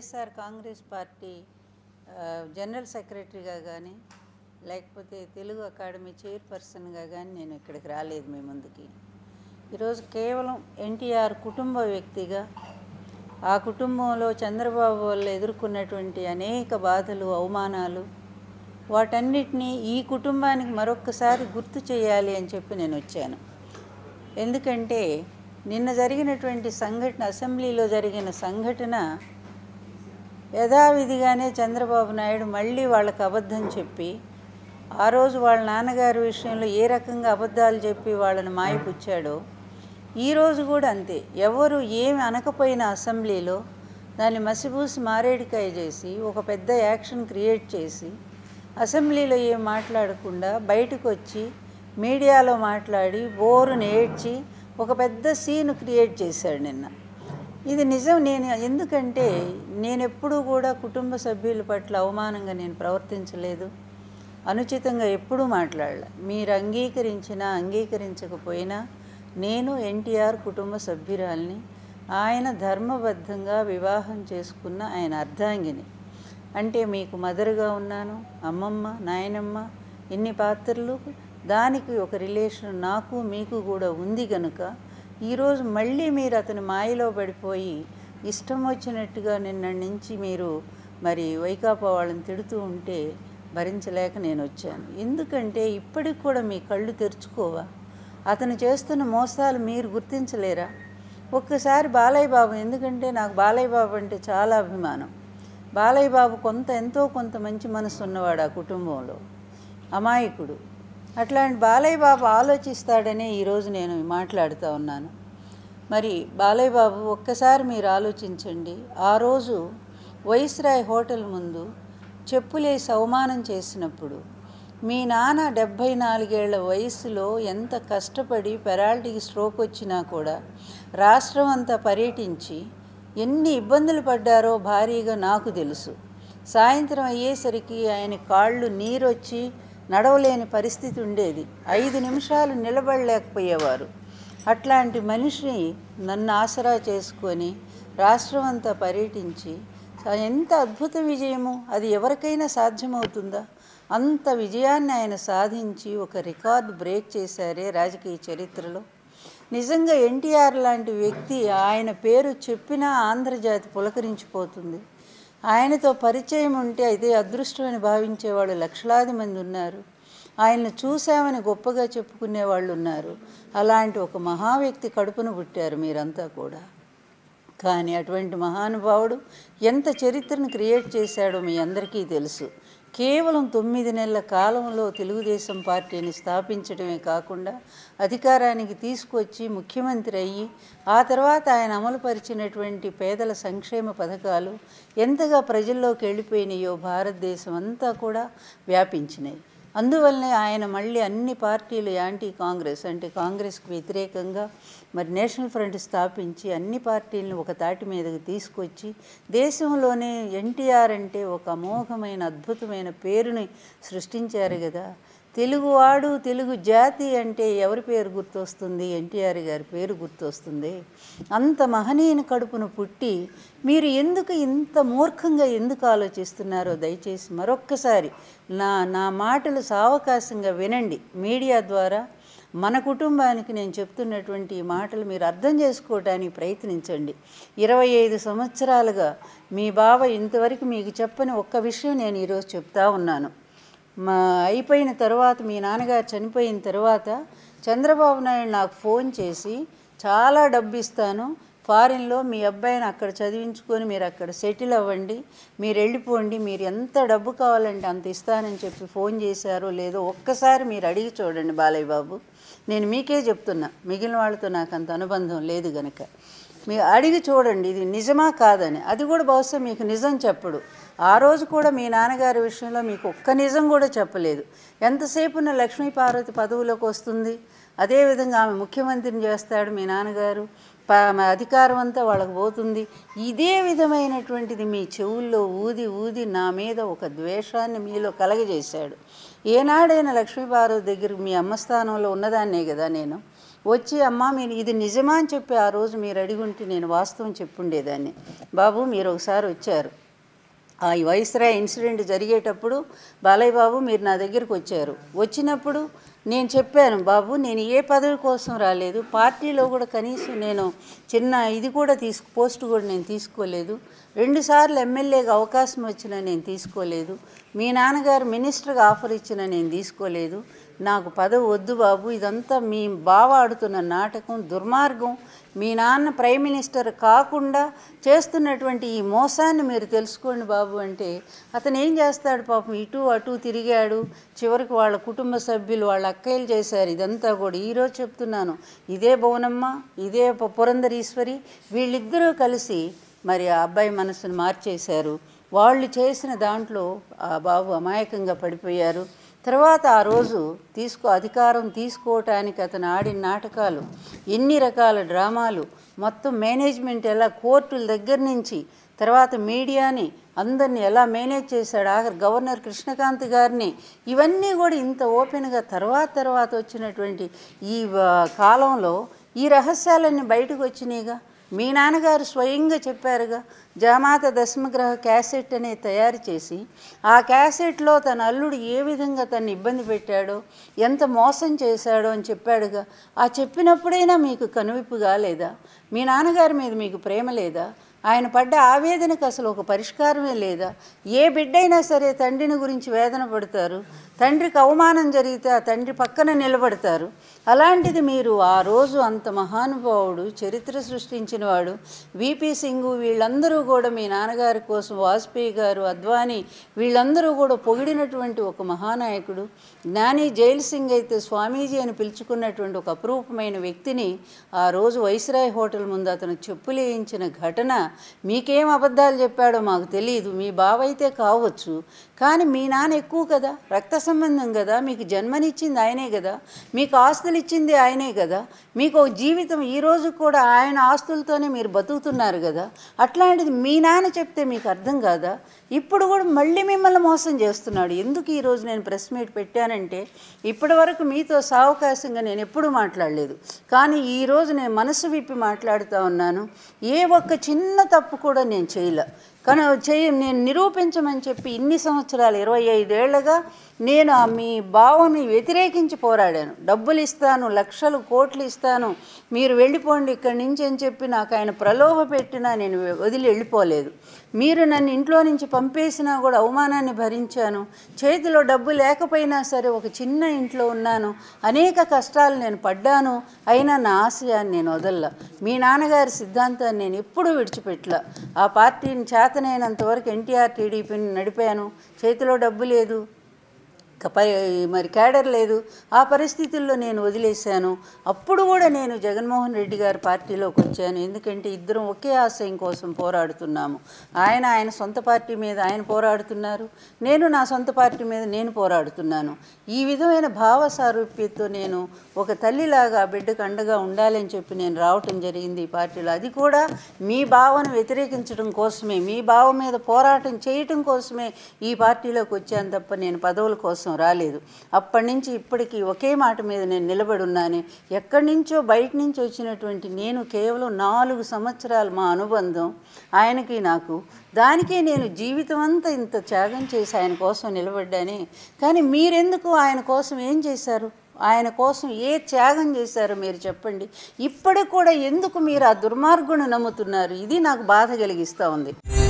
YSR Congress party general సెక్రటరీగా కానీ లేకపోతే తెలుగు అకాడమీ చైర్పర్సన్గా కానీ నేను ఇక్కడికి రాలేదు మీ ముందుకి ఈరోజు కేవలం ఎన్టీఆర్ కుటుంబ వ్యక్తిగా ఆ కుటుంబంలో చంద్రబాబు వల్ల ఎదుర్కొన్నటువంటి అనేక బాధలు అవమానాలు వాటన్నిటినీ ఈ కుటుంబానికి మరొక్కసారి గుర్తు చేయాలి అని చెప్పి నేను వచ్చాను ఎందుకంటే నిన్న జరిగినటువంటి సంఘటన అసెంబ్లీలో జరిగిన సంఘటన యథావిధిగానే చంద్రబాబు నాయుడు మళ్ళీ వాళ్ళకు అబద్ధం చెప్పి ఆ రోజు వాళ్ళ నాన్నగారి విషయంలో ఏ రకంగా అబద్ధాలు చెప్పి వాళ్ళని మాయపుచ్చాడో ఈరోజు కూడా అంతే ఎవరు ఏమి అనకపోయిన అసెంబ్లీలో దాన్ని మసిబూసి మారేడికాయ చేసి ఒక పెద్ద యాక్షన్ క్రియేట్ చేసి అసెంబ్లీలో ఏం మాట్లాడకుండా బయటకు వచ్చి మీడియాలో మాట్లాడి బోరును ఏడ్చి ఒక పెద్ద సీన్ క్రియేట్ చేశాడు నిన్న ఇది నిజం నేను ఎందుకంటే నేను ఎప్పుడూ కూడా కుటుంబ సభ్యుల పట్ల అవమానంగా నేను ప్రవర్తించలేదు అనుచితంగా ఎప్పుడూ మాట్లాడలే మీరు అంగీకరించినా అంగీకరించకపోయినా నేను ఎన్టీఆర్ కుటుంబ సభ్యురాల్ని ఆయన ధర్మబద్ధంగా వివాహం చేసుకున్న ఆయన అర్ధాంగిని అంటే మీకు మదర్గా ఉన్నాను అమ్మమ్మ నాయనమ్మ ఇన్ని పాత్రలు దానికి ఒక రిలేషన్ నాకు మీకు కూడా ఉంది కనుక ఈరోజు మళ్ళీ మీరు అతని మాయలో పడిపోయి ఇష్టం వచ్చినట్టుగా నిన్న నుంచి మీరు మరి వైకాపా వాళ్ళని తిడుతూ ఉంటే భరించలేక నేను వచ్చాను ఎందుకంటే ఇప్పటికి కూడా మీ కళ్ళు తెరుచుకోవా అతను చేస్తున్న మోసాలు మీరు గుర్తించలేరా ఒక్కసారి బాలయ్య బాబు ఎందుకంటే నాకు బాలయ్య బాబు అంటే చాలా అభిమానం బాలయ్య బాబు కొంత ఎంతో కొంత మంచి మనసు ఉన్నవాడు ఆ కుటుంబంలో అమాయకుడు అట్లాంటి బాలయ్య బాబు ఆలోచిస్తాడనే ఈరోజు నేను మాట్లాడుతూ ఉన్నాను మరి బాలయ్య బాబు ఒక్కసారి మీరు ఆలోచించండి ఆ రోజు వైస్రాయ్ హోటల్ ముందు చెప్పులేసి అవమానం చేసినప్పుడు మీ నాన్న డెబ్భై నాలుగేళ్ల వయసులో ఎంత కష్టపడి పెరాల్టీకి స్ట్రోక్ వచ్చినా కూడా రాష్ట్రం అంతా పర్యటించి ఎన్ని ఇబ్బందులు పడ్డారో భారీగా నాకు తెలుసు సాయంత్రం అయ్యేసరికి ఆయన కాళ్ళు నీరొచ్చి నడవలేని పరిస్థితి ఉండేది ఐదు నిమిషాలు నిలబడలేకపోయేవారు అట్లాంటి మనిషిని నన్ను ఆసరా చేసుకొని రాష్ట్రం అంతా పర్యటించి ఎంత అద్భుత విజయము అది ఎవరికైనా సాధ్యమవుతుందా అంత విజయాన్ని ఆయన సాధించి ఒక రికార్డు బ్రేక్ చేశారే రాజకీయ చరిత్రలో నిజంగా ఎన్టీఆర్ లాంటి వ్యక్తి ఆయన పేరు చెప్పినా ఆంధ్రజాతి పులకరించిపోతుంది ఆయనతో పరిచయం ఉంటే అయితే అదృష్టమని భావించేవాళ్ళు లక్షలాది మంది ఉన్నారు ఆయన్ను చూశామని గొప్పగా చెప్పుకునే వాళ్ళు ఉన్నారు అలాంటి ఒక మహావ్యక్తి కడుపును పుట్టారు మీరంతా కూడా కానీ అటువంటి మహానుభావుడు ఎంత చరిత్రను క్రియేట్ చేశాడో మీ అందరికీ తెలుసు కేవలం తొమ్మిది నెలల కాలంలో తెలుగుదేశం పార్టీని స్థాపించడమే కాకుండా అధికారానికి తీసుకొచ్చి ముఖ్యమంత్రి అయ్యి ఆ తర్వాత ఆయన అమలుపరిచినటువంటి పేదల సంక్షేమ పథకాలు ఎంతగా ప్రజల్లోకి వెళ్ళిపోయినాయో భారతదేశం అంతా కూడా వ్యాపించినాయి అందువల్లే ఆయన మళ్ళీ అన్ని పార్టీలు యాంటీ కాంగ్రెస్ అంటే కాంగ్రెస్కి వ్యతిరేకంగా మరి నేషనల్ ఫ్రంట్ స్థాపించి అన్ని పార్టీలను ఒక తాటి మీదకి తీసుకొచ్చి దేశంలోనే ఎన్టీఆర్ అంటే ఒక అమోఘమైన అద్భుతమైన పేరుని సృష్టించారు కదా తెలుగువాడు తెలుగు జాతి అంటే ఎవరి పేరు గుర్తొస్తుంది ఎన్టీఆర్ గారి పేరు గుర్తొస్తుంది అంత మహనీయుని కడుపును పుట్టి మీరు ఎందుకు ఇంత మూర్ఖంగా ఎందుకు ఆలోచిస్తున్నారో దయచేసి మరొక్కసారి నా నా మాటలు సావకాశంగా వినండి మీడియా ద్వారా మన కుటుంబానికి నేను చెప్తున్నటువంటి ఈ మాటలు మీరు అర్థం చేసుకోవడానికి ప్రయత్నించండి ఇరవై ఐదు సంవత్సరాలుగా మీ బావ ఇంతవరకు మీకు చెప్పని ఒక్క విషయం నేను ఈరోజు చెప్తా ఉన్నాను మా అయిపోయిన తర్వాత మీ నాన్నగారు చనిపోయిన తర్వాత చంద్రబాబు నాయుడు నాకు ఫోన్ చేసి చాలా డబ్బు ఇస్తాను ఫారిన్లో మీ అబ్బాయిని అక్కడ చదివించుకొని మీరు అక్కడ సెటిల్ అవ్వండి మీరు వెళ్ళిపోండి మీరు ఎంత డబ్బు కావాలంటే అంత ఇస్తానని చెప్పి ఫోన్ చేశారు లేదో ఒక్కసారి మీరు అడిగి చూడండి బాలయ్య బాబు నేను మీకే చెప్తున్నా మిగిలిన వాళ్ళతో నాకు అంత అనుబంధం లేదు గనక మీరు అడిగి చూడండి ఇది నిజమా కాదని అది కూడా బహుశా మీకు నిజం చెప్పడు ఆ రోజు కూడా మీ నాన్నగారి విషయంలో మీకు ఒక్క నిజం కూడా చెప్పలేదు ఎంతసేపున లక్ష్మీ పార్వతి పదవులోకి వస్తుంది అదేవిధంగా ఆమె ముఖ్యమంత్రిని చేస్తాడు మీ నాన్నగారు అధికారం అంతా వాళ్ళకు పోతుంది ఇదే విధమైనటువంటిది మీ చెవుల్లో ఊది ఊది నా మీద ఒక ద్వేషాన్ని మీలో కలగజేశాడు ఏనాడైనా లక్ష్మీపార్వతి దగ్గర మీ అమ్మ స్థానంలో ఉన్నదాన్నే కదా నేను వచ్చి అమ్మ మీరు ఇది నిజమా అని చెప్పి ఆ రోజు మీరు అడిగి ఉంటే నేను వాస్తవం చెప్పుండేదాన్ని బాబు మీరు ఒకసారి వచ్చారు ఆ వైస్రాయ్ ఇన్సిడెంట్ జరిగేటప్పుడు బాలయ్య బాబు మీరు నా దగ్గరికి వచ్చారు వచ్చినప్పుడు నేను చెప్పాను బాబు నేను ఏ పదవి కోసం రాలేదు పార్టీలో కూడా కనీసం నేను చిన్న ఇది కూడా తీసుకు పోస్ట్ కూడా నేను తీసుకోలేదు రెండుసార్లు ఎమ్మెల్యేగా అవకాశం వచ్చినా నేను తీసుకోలేదు మీ నాన్నగారు మినిస్టర్గా ఆఫర్ ఇచ్చినా నేను తీసుకోలేదు నాకు పదవి వద్దు బాబు ఇదంతా మీ బావ ఆడుతున్న నాటకం దుర్మార్గం మీ నాన్న ప్రైమ్ మినిస్టర్ కాకుండా చేస్తున్నటువంటి ఈ మోసాన్ని మీరు తెలుసుకోండి బాబు అంటే అతను ఏం చేస్తాడు పాపం ఇటు అటు తిరిగాడు చివరికి వాళ్ళ కుటుంబ సభ్యులు వాళ్ళ అక్కయ్యలు చేశారు ఇదంతా కూడా ఈరోజు చెప్తున్నాను ఇదే భువనమ్మ ఇదే పురంధరీశ్వరి వీళ్ళిద్దరూ కలిసి మరి ఆ అబ్బాయి మనసును మార్చేశారు వాళ్ళు చేసిన దాంట్లో ఆ బాబు అమాయకంగా పడిపోయారు తర్వాత ఆ రోజు తీసుకో అధికారం తీసుకోవటానికి అతను ఆడిన నాటకాలు ఎన్ని రకాల డ్రామాలు మొత్తం మేనేజ్మెంట్ ఎలా కోర్టుల దగ్గర నుంచి తర్వాత మీడియాని అందరినీ ఎలా మేనేజ్ చేశాడు ఆఖరి గవర్నర్ కృష్ణకాంత్ గారిని ఇవన్నీ కూడా ఇంత ఓపెన్గా తర్వాత తర్వాత వచ్చినటువంటి ఈ కాలంలో ఈ రహస్యాలన్నీ బయటకు వచ్చినాయిగా మీ నాన్నగారు స్వయంగా చెప్పారుగా జామాత దశమగ్రహ క్యాసెట్ అనేది తయారు చేసి ఆ క్యాసెట్లో తన అల్లుడు ఏ విధంగా తను ఇబ్బంది పెట్టాడో ఎంత మోసం చేశాడో అని చెప్పాడుగా ఆ చెప్పినప్పుడైనా మీకు కనువిప్పుగా లేదా మీ నాన్నగారి మీద మీకు ప్రేమ లేదా ఆయన పడ్డ ఆవేదనకు అసలు ఒక పరిష్కారమే లేదా ఏ బిడ్డైనా సరే తండ్రిని గురించి వేదన పడతారు తండ్రికి అవమానం జరిగితే ఆ తండ్రి పక్కన నిలబడతారు అలాంటిది మీరు ఆ రోజు అంత మహానుభావుడు చరిత్ర సృష్టించినవాడు విపి సింగ్ వీళ్ళందరూ కూడా మీ నాన్నగారి కోసం వాజ్పేయి గారు అద్వానీ వీళ్ళందరూ కూడా పొగిడినటువంటి ఒక మహానాయకుడు జ్ఞాని జైల్ సింగ్ అయితే స్వామీజీ అని పిలుచుకున్నటువంటి ఒక అపురూపమైన వ్యక్తిని ఆ రోజు వైస్రాయ్ హోటల్ ముందు అతను చెప్పులేయించిన ఘటన మీకేం అబద్ధాలు చెప్పాడో మాకు తెలియదు మీ బావైతే కావచ్చు కానీ మీ నాన్న ఎక్కువ కదా రక్త సంబంధం కదా మీకు జన్మనిచ్చింది ఆయనే కదా మీకు ఆస్తులు ఇచ్చింది ఆయనే కదా మీకు ఒక జీవితం ఈరోజు కూడా ఆయన ఆస్తులతోనే మీరు బతుకుతున్నారు కదా అట్లాంటిది మీ నాన్న చెప్తే మీకు అర్థం కాదా ఇప్పుడు కూడా మళ్ళీ మిమ్మల్ని మోసం చేస్తున్నాడు ఎందుకు ఈరోజు నేను ప్రెస్ మీట్ పెట్టానంటే ఇప్పటి వరకు మీతో సావకాశంగా నేను ఎప్పుడూ మాట్లాడలేదు కానీ ఈరోజు నేను మనసు విప్పి మాట్లాడుతూ ఉన్నాను ఏ ఒక్క చిన్న తప్పు కూడా నేను చేయలే కానీ చేయి నేను నిరూపించమని చెప్పి ఇన్ని సంవత్సరాలు ఇరవై ఐదేళ్లుగా నేను ఆ మీ భావాన్ని వ్యతిరేకించి పోరాడాను డబ్బులు ఇస్తాను లక్షలు కోట్లు ఇస్తాను మీరు వెళ్ళిపోండి ఇక్కడి నుంచి అని చెప్పి నాకు ఆయన ప్రలోభ పెట్టినా నేను వదిలి వెళ్ళిపోలేదు మీరు నన్ను ఇంట్లో నుంచి పంపేసినా కూడా అవమానాన్ని భరించాను చేతిలో డబ్బు లేకపోయినా సరే ఒక చిన్న ఇంట్లో ఉన్నాను అనేక కష్టాలు నేను పడ్డాను అయినా నా ఆశయాన్ని నేను వదల్లా మీ నాన్నగారి సిద్ధాంతాన్ని నేను ఎప్పుడూ విడిచిపెట్టలా ఆ పార్టీని చేత వరకు ఎన్టీఆర్ టీడీపీని నడిపాను చేతిలో డబ్బు లేదు మరి క్యాడర్ లేదు ఆ పరిస్థితుల్లో నేను వదిలేశాను అప్పుడు కూడా నేను జగన్మోహన్ రెడ్డి గారి పార్టీలోకి వచ్చాను ఎందుకంటే ఇద్దరం ఒకే ఆశయం కోసం పోరాడుతున్నాము ఆయన ఆయన సొంత పార్టీ మీద ఆయన పోరాడుతున్నారు నేను నా సొంత పార్టీ మీద నేను పోరాడుతున్నాను ఈ విధమైన భావ సారూప్యతో నేను ఒక తల్లిలాగా బిడ్డకు అండగా ఉండాలని చెప్పి నేను రావటం జరిగింది ఈ పార్టీలో అది కూడా మీ భావను వ్యతిరేకించడం కోసమే మీ భావం మీద పోరాటం చేయటం కోసమే ఈ పార్టీలోకి వచ్చాను తప్ప నేను పదవుల కోసం అవకాశం రాలేదు అప్పటి నుంచి ఇప్పటికీ ఒకే మాట మీద నేను నిలబడి ఉన్నాను ఎక్కడి నుంచో బయట నుంచి వచ్చినటువంటి నేను కేవలం నాలుగు సంవత్సరాలు మా అనుబంధం ఆయనకి నాకు దానికే నేను జీవితం అంతా ఇంత త్యాగం చేసి ఆయన కోసం నిలబడ్డాని కానీ మీరెందుకు ఆయన కోసం ఏం చేశారు ఆయన కోసం ఏ త్యాగం చేశారో మీరు చెప్పండి ఇప్పటికి కూడా ఎందుకు మీరు ఆ దుర్మార్గును నమ్ముతున్నారు ఇది నాకు బాధ కలిగిస్తూ ఉంది